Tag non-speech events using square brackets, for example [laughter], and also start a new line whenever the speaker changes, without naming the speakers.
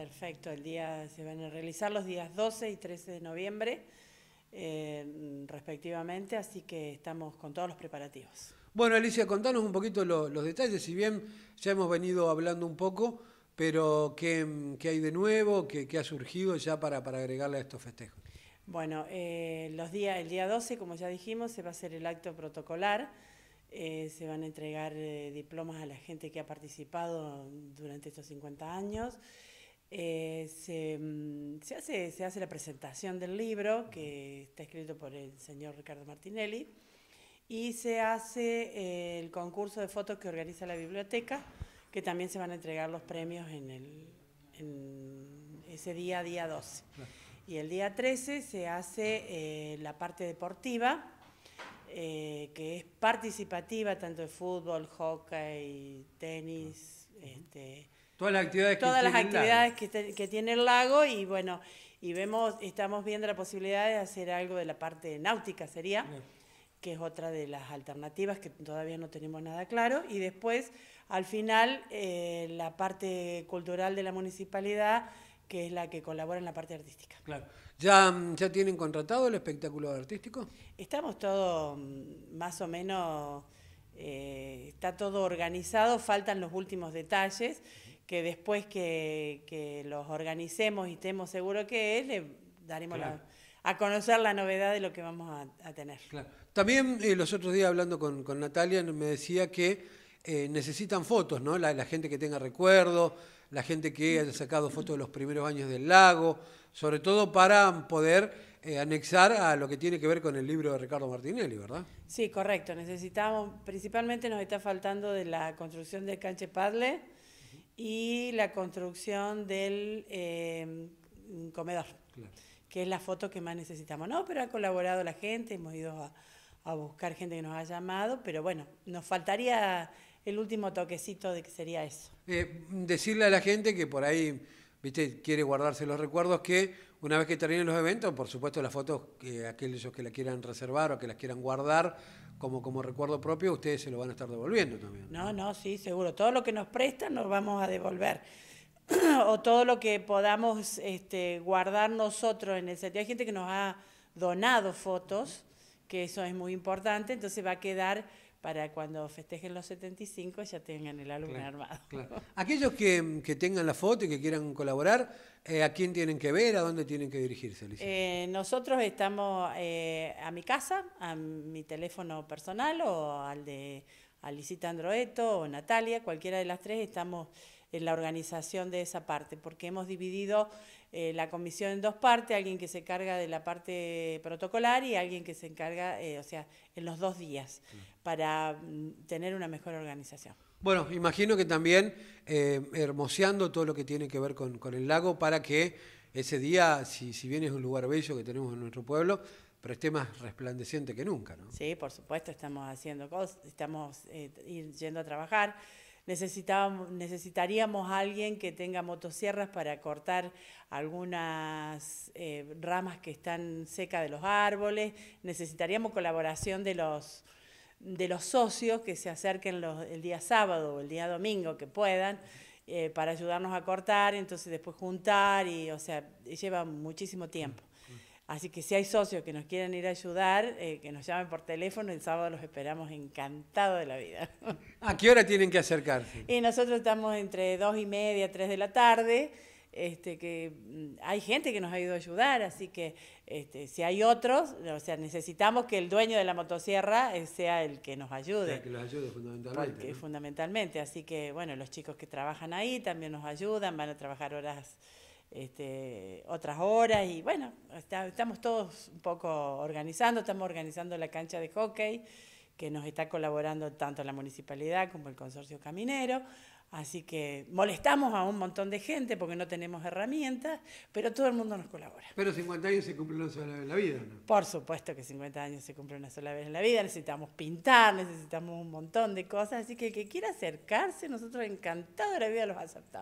Perfecto, el día se van a realizar los días 12 y 13 de noviembre, eh, respectivamente, así que estamos con todos los preparativos.
Bueno, Alicia, contanos un poquito los detalles, si bien ya hemos venido hablando un poco, pero ¿qué, hay de nuevo? ¿Qué, ha surgido ya para, agregarle a estos festejos?
Bueno, eh, los días, el día 12, como ya dijimos, se va a hacer el acto protocolar. Eh, se van a entregar diplomas a la gente que ha participado durante estos 50 años. Eh, mm, se, hace, se hace la presentación del libro que está escrito por el señor Ricardo Martinelli y se hace eh, el concurso de fotos que organiza la biblioteca, que también se van a entregar los premios en, el, ese día, día 12. Y el día 13 se hace eh, la parte deportiva, que es participativa, tanto de fútbol, hockey, tenis, este,
Todas las actividades,
que, tiene que, tiene el lago y bueno, y vemos, estamos viendo la posibilidad de hacer algo de la parte náutica sería, que es otra de las alternativas que todavía no tenemos nada claro. Y después, al final, eh, la parte cultural de la municipalidad, que es la que colabora en la parte artística.
Claro. ¿Ya, ya tienen contratado el espectáculo artístico? Estamos
todo mm, más o menos... Eh, está todo organizado, faltan los últimos detalles que después que, los organicemos y estemos seguros que es, le daremos a conocer la novedad de lo que vamos a, tener.
También eh, los otros días hablando con, Natalia me decía que eh, necesitan fotos, ¿no? La, gente que tenga recuerdos, la gente que haya sacado fotos de los primeros años del lago, sobre todo para poder... Eh, anexar a lo que tiene que ver con el libro de Ricardo Martinelli, ¿verdad?
Sí, correcto. Necesitamos, principalmente nos está faltando de la construcción del canche Padle y la construcción del eh, comedor, que es la foto que más necesitamos. No, pero ha colaborado la gente, hemos ido a, buscar gente que nos ha llamado, pero bueno, nos faltaría el último toquecito de que sería eso.
Eh, decirle a la gente que por ahí, viste, quiere guardarse los recuerdos, que una vez que terminen los eventos, por supuesto las fotos, que aquellos que la quieran reservar o que las quieran guardar, como, recuerdo propio, ustedes se lo van a estar devolviendo también. No, no, sí, seguro. Todo lo que nos prestan nos vamos a devolver. [clears throat] o todo lo
que podamos este, guardar nosotros en el set. Hay gente que nos ha donado fotos, que eso es muy importante, entonces va a quedar para cuando festejen los 75 ya tengan el alumno armado.
Aquellos que, tengan la foto y que quieran colaborar, eh, ¿a quién tienen que ver? ¿A dónde tienen que dirigirse?
Eh, nosotros estamos eh, a mi casa, a mi teléfono personal o al de Alicita Androeto o Natalia, cualquiera de las tres estamos en la organización de esa parte, porque hemos dividido eh, la comisión en dos partes, alguien que se carga de la parte protocolar y alguien que se encarga, eh, o sea, en los dos días, para mm, tener una mejor organización.
Bueno, imagino que también eh, hermoseando todo lo que tiene que ver con, el lago para que ese día, si, bien es un lugar bello que tenemos en nuestro pueblo, pero esté más resplandeciente que nunca, ¿no?
Sí, por supuesto, estamos haciendo cosas, estamos yendo a trabajar necesitaríamos a alguien que tenga motosierras para cortar algunas eh, ramas que están secas de los árboles, necesitaríamos colaboración de los, de los socios que se acerquen los, el día sábado o el día domingo que puedan. Eh, para ayudarnos a cortar, entonces después juntar y, o sea, lleva muchísimo tiempo. Así que si hay socios que nos quieran ir a ayudar, eh, que nos llamen por teléfono, el sábado los esperamos encantados de la vida. [laughs] ¿A qué hora
tienen que acercarse? Y
nosotros estamos entre dos y media, tres de la tarde. Este, que mm, hay gente que nos ha ido a ayudar, así que este, si hay otros, o sea, necesitamos que el dueño de la motosierra eh, sea el que nos ayude. que los
ayude fundamentalmente.
Fundamentalmente, así que bueno, los chicos que trabajan ahí también nos ayudan, van a trabajar horas este, otras horas y bueno, estamos todos un poco organizando, estamos organizando la cancha de hockey que nos está colaborando tanto la municipalidad como el consorcio caminero. Así que molestamos a un montón de gente porque no tenemos herramientas, pero todo el mundo nos colabora. Pero 50 años se cumple una sola vez en la vida, ¿no? Por supuesto que 50 años se cumple una sola vez en la vida. Necesitamos pintar, necesitamos un montón de cosas. Así que el que quiera acercarse, nosotros encantados de la vida los aceptamos.